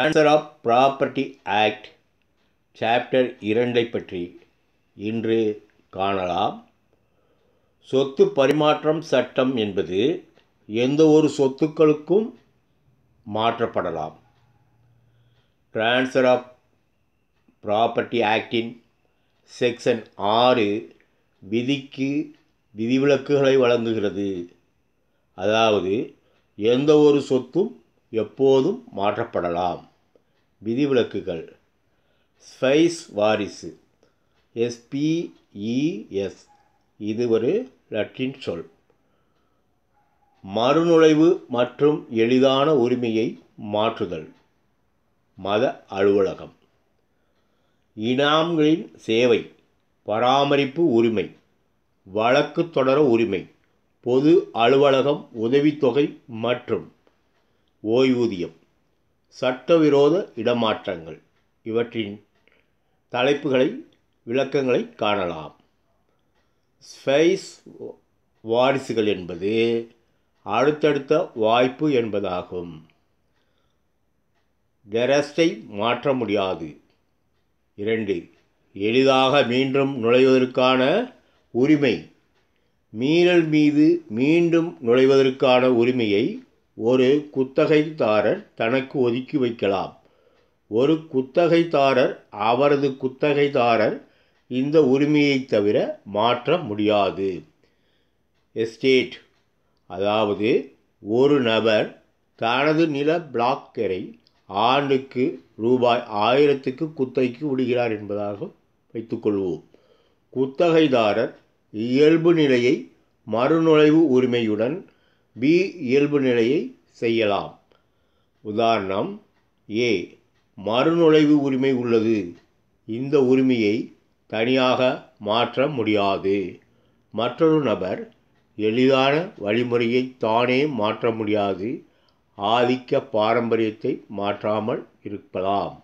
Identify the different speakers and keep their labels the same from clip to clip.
Speaker 1: transfer of property act chapter இரண்டை பற்றி இன்று காணலாம் சொத்து பரிமாற்றம் சட்டம் என்பது எந்த ஒரு சொத்துக்களுக்கும் மாற்றப்படலாம் ட்ரான்ஸ்ஃபர் ஆஃப் ப்ராப்பர்ட்டி ஆக்டின் செக்ஷன் ஆறு விதிக்கு விதிவிலக்குகளை வழங்குகிறது அதாவது எந்த ஒரு சொத்தும் எப்போதும் மாற்றப்படலாம் விதிவிலக்குகள் ஸ்பைஸ் வாரிசு எஸ்பிஇஎஸ் e இது ஒரு லட்டின் சொல் மறுநுழைவு மற்றும் எளிதான உரிமையை மாற்றுதல் மத அலுவலகம் இனாம்களின் சேவை பராமரிப்பு உரிமை வழக்கு தொடர உரிமை பொது அலுவலகம் உதவித்தொகை மற்றும் ஓய்வூதியம் சட்டவிரோத இடமாற்றங்கள் இவற்றின் தலைப்புகளை விளக்கங்களை காணலாம் ஸ்பைஸ் வாரிசுகள் என்பது அடுத்தடுத்த வாய்ப்பு என்பதாகும் கெரஸ்டை மாற்ற முடியாது இரண்டு எளிதாக மீண்டும் நுழைவதற்கான உரிமை மீறல் மீது மீண்டும் நுழைவதற்கான உரிமையை ஒரு குத்தகைதாரர் தனக்கு ஒதுக்கி வைக்கலாம் ஒரு குத்தகைதாரர் அவரது குத்தகைதாரர் இந்த உரிமையை தவிர மாற்ற முடியாது எஸ்டேட் அதாவது ஒரு நபர் தனது நில பிளாக்கரை ஆண்டுக்கு ரூபாய் ஆயிரத்துக்கு குத்தகைக்கு விடுகிறார் என்பதாக வைத்துக்கொள்வோம் குத்தகைதாரர் இயல்பு நிலையை மறுநுழைவு உரிமையுடன் பி இயல்பு நிலையை செய்யலாம் உதாரணம் ஏ மறுநுழைவு உரிமை உள்ளது இந்த உரிமையை தனியாக மாற்ற முடியாது மற்றொரு நபர் எளிதான வழிமுறையை தானே மாற்ற முடியாது ஆதிக்க பாரம்பரியத்தை மாற்றாமல் இருக்கலாம்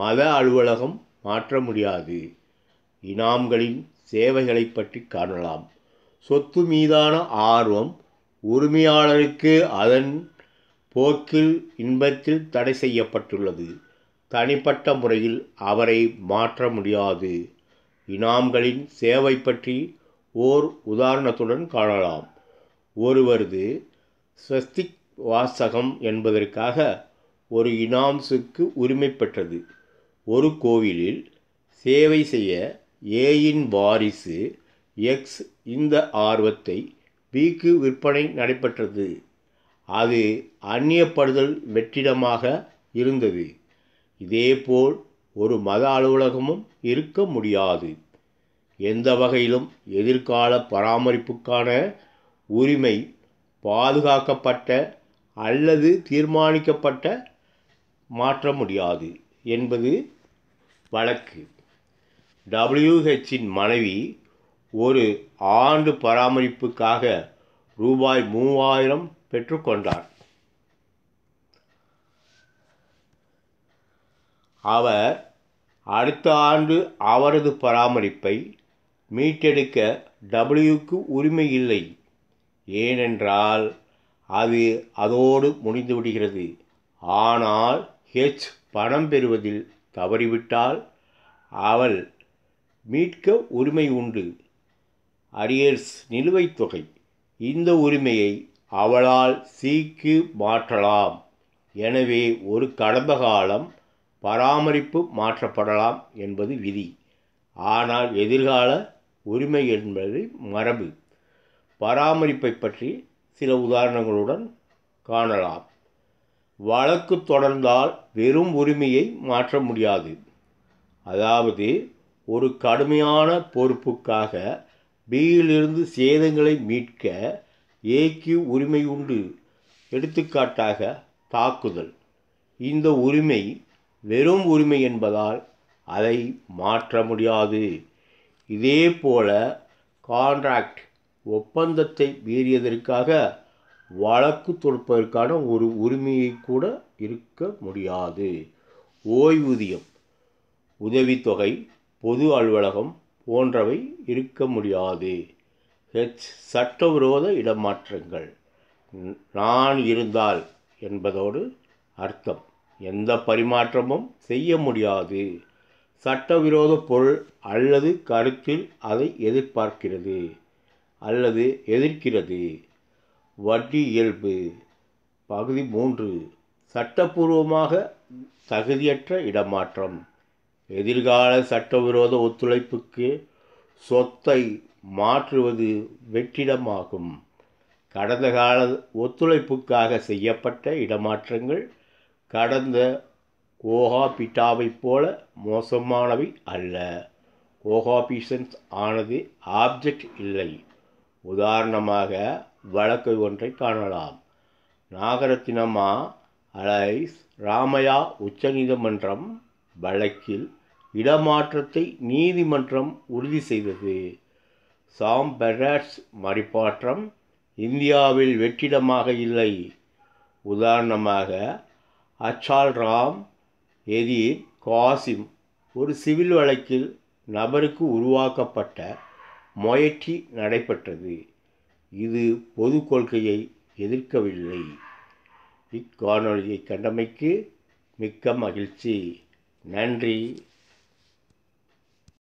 Speaker 1: மத அலுவலகம் மாற்ற முடியாது இனாம்களின் சேவைகளை பற்றி காணலாம் சொத்து மீதான ஆர்வம் உரிமையாளருக்கு அதன் போக்கில் இன்பத்தில் தடை செய்யப்பட்டுள்ளது தனிப்பட்ட முறையில் அவரை மாற்ற முடியாது இனாம்களின் சேவை பற்றி ஓர் உதாரணத்துடன் காணலாம் ஒருவரது ஸ்வஸ்திக் வாசகம் என்பதற்காக ஒரு இனாம்ஸுக்கு உரிமை பெற்றது ஒரு கோவிலில் சேவை செய்ய ஏயின் வாரிசு எக்ஸ் இந்த ஆர்வத்தை பிக்கு விற்பனை நடைபெற்றது அது அந்நியப்படுதல் வெற்றிடமாக இருந்தது இதேபோல் ஒரு மத அலுவலகமும் இருக்க முடியாது எந்த வகையிலும் எதிர்கால பராமரிப்புக்கான உரிமை பாதுகாக்கப்பட்ட அல்லது தீர்மானிக்கப்பட்ட மாற்ற முடியாது என்பது வழக்கு டபிள்யூஹெச்சின் மனைவி ஒரு ஆண்டு பராமரிப்புக்காக ரூபாய் மூவாயிரம் பெற்றுக்கொண்டார் அவர் அடுத்த ஆண்டு அவரது பராமரிப்பை மீட்டெடுக்க டபிள்யூக்கு உரிமை இல்லை ஏனென்றால் அது அதோடு முடிந்துவிடுகிறது ஆனால் ஹெச் பணம் பெறுவதில் தவறிவிட்டால் அவள் மீட்க உரிமை உண்டு அரியர்ஸ் நிலுவைத் தொகை இந்த உரிமையை அவளால் சீக்கு மாற்றலாம் எனவே ஒரு கடந்த காலம் பராமரிப்பு மாற்றப்படலாம் என்பது விதி ஆனால் எதிர்கால உரிமை என்பது மரபு பராமரிப்பை பற்றி சில உதாரணங்களுடன் காணலாம் வழக்கு தொடர்ந்தால் வெறும் உரிமையை மாற்ற முடியாது அதாவது ஒரு கடுமையான பொறுப்புக்காக பியிலிருந்து சேதங்களை மீட்க ஏக்கு உரிமை உண்டு எடுத்துக்காட்டாக தாக்குதல் இந்த உரிமை வெறும் உரிமை என்பதால் அதை மாற்ற முடியாது இதே போல கான்ட்ராக்ட் ஒப்பந்தத்தை மீறியதற்காக வழக்கு தொடுப்பதற்கான ஒரு உரிமையை கூட இருக்க முடியாது ஓய்வூதியம் உதவித்தொகை பொது அலுவலகம் போன்றவை இருக்க முடியாது ஹெச் சட்டவிரோத இடமாற்றங்கள் நான் இருந்தால் என்பதோடு அர்த்தம் எந்த பரிமாற்றமும் செய்ய முடியாது சட்டவிரோத பொருள் அல்லது கருத்தில் அதை எதிர்பார்க்கிறது அல்லது எதிர்க்கிறது வட்டி இயல்பு பகுதி மூன்று சட்டபூர்வமாக தகுதியற்ற இடமாற்றம் எதிர்கால சட்டவிரோத ஒத்துழைப்புக்கு சொத்தை மாற்றுவது வெற்றிடமாகும் கடந்த கால ஒத்துழைப்புக்காக செய்யப்பட்ட இடமாற்றங்கள் கடந்த கோஹாபிட்டாவைப் போல மோசமானவை அல்ல ஓஹாபிஷன்ஸ் ஆனது ஆப்ஜெக்ட் இல்லை உதாரணமாக வழக்கு ஒன்றை காணலாம் நாகரத்தினமா அலைஸ் ராமையா உச்சநீதிமன்றம் வழக்கில் இடமாற்றத்தை நீதிமன்றம் உறுதி செய்தது சாம் பெராட்ஸ் மறுப்பாற்றம் இந்தியாவில் வெற்றிடமாக இல்லை உதாரணமாக அச்சால் ராம் எதிர் காசிம் ஒரு சிவில் வழக்கில் நபருக்கு உருவாக்கப்பட்ட முயற்சி நடைபெற்றது இது பொது கொள்கையை எதிர்க்கவில்லை இக்காணொலியை கண்டமைக்கு மிக்க மகிழ்ச்சி நன்றி